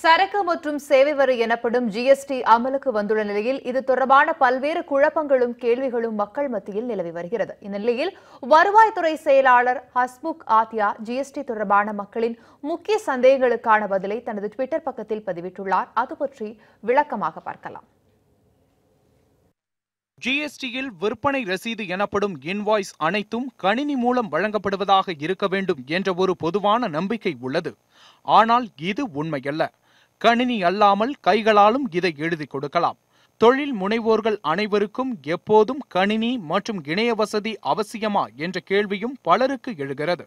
சரக்கு மற்றும் சேவை வரி எனப்படும் ஜிஎஸ்டி அமலுக்கு வந்துள்ள நிலையில் இது தொடர்பான பல்வேறு குழப்பங்களும் கேள்விகளும் மக்கள் மத்தியில் நிலவி வருகிறது இந்நிலையில் வருவாய்த்துறை செயலாளர் ஹஸ்முக் ஆத்யா ஜிஎஸ்டி தொடர்பான மக்களின் முக்கிய சந்தேகங்களுக்கான பதிலை தனது ட்விட்டர் பக்கத்தில் பதிவிட்டுள்ளார் அது பற்றி விளக்கமாக பார்க்கலாம் ஜிஎஸ்டியில் விற்பனை ரசீது எனப்படும் இன்வாய்ஸ் அனைத்தும் கணினி மூலம் வழங்கப்படுவதாக இருக்க வேண்டும் என்ற ஒரு பொதுவான நம்பிக்கை உள்ளது ஆனால் இது உண்மையல்ல கணினி அல்லாமல் கைகளாலும் இதை எழுதி கொடுக்கலாம் தொழில் முனைவோர்கள் அனைவருக்கும் எப்போதும் கணினி மற்றும் இணைய வசதி அவசியமா என்ற கேள்வியும் பலருக்கு எழுகிறது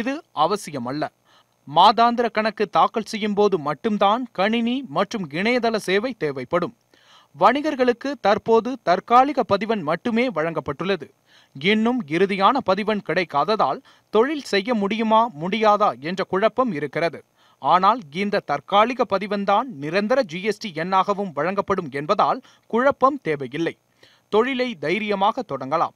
இது அவசியமல்ல மாதாந்திர கணக்கு தாக்கல் செய்யும் போது மட்டும்தான் கணினி மற்றும் இணையதள சேவை தேவைப்படும் வணிகர்களுக்கு தற்போது தற்காலிக பதிவன் மட்டுமே வழங்கப்பட்டுள்ளது இன்னும் இறுதியான பதிவெண் கிடைக்காததால் தொழில் செய்ய முடியுமா முடியாதா என்ற குழப்பம் இருக்கிறது ஆனால் இந்த தற்காலிக பதிவெண்தான் நிரந்தர ஜிஎஸ்டி எண்ணாகவும் வழங்கப்படும் என்பதால் குழப்பம் தேவையில்லை தொழிலை தைரியமாக தொடங்கலாம்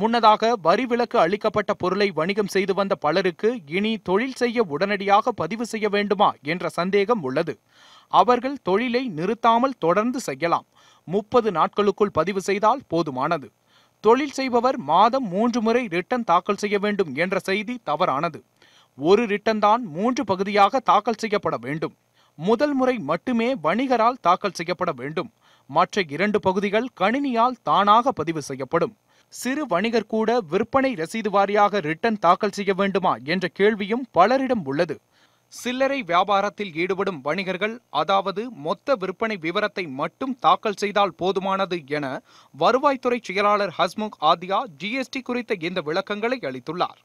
முன்னதாக வரி விலக்கு அளிக்கப்பட்ட பொருளை வணிகம் செய்து வந்த பலருக்கு இனி தொழில் செய்ய உடனடியாக பதிவு செய்ய வேண்டுமா என்ற சந்தேகம் உள்ளது அவர்கள் தொழிலை நிறுத்தாமல் தொடர்ந்து செய்யலாம் முப்பது நாட்களுக்குள் பதிவு செய்தால் போதுமானது தொழில் செய்பவர் மாதம் மூன்று முறை ரிட்டன் தாக்கல் செய்ய வேண்டும் என்ற செய்தி தவறானது ஒரு ரிட்டன் தான் மூன்று பகுதியாக தாக்கல் செய்யப்பட வேண்டும் முதல் முறை மட்டுமே வணிகரால் தாக்கல் செய்யப்பட வேண்டும் மற்ற இரண்டு பகுதிகள் கணினியால் தானாக பதிவு செய்யப்படும் சிறு வணிகர் கூட விற்பனை ரசீது வாரியாக ரிட்டன் தாக்கல் செய்ய வேண்டுமா என்ற கேள்வியும் பலரிடம் உள்ளது சில்லறை வியாபாரத்தில் ஈடுபடும் வணிகர்கள் அதாவது மொத்த விற்பனை விவரத்தை மட்டும் தாக்கல் செய்தால் போதுமானது என வருவாய்த்துறை செயலாளர் ஹஸ்முக் ஆதியா ஜிஎஸ்டி குறித்த இந்த விளக்கங்களை அளித்துள்ளார்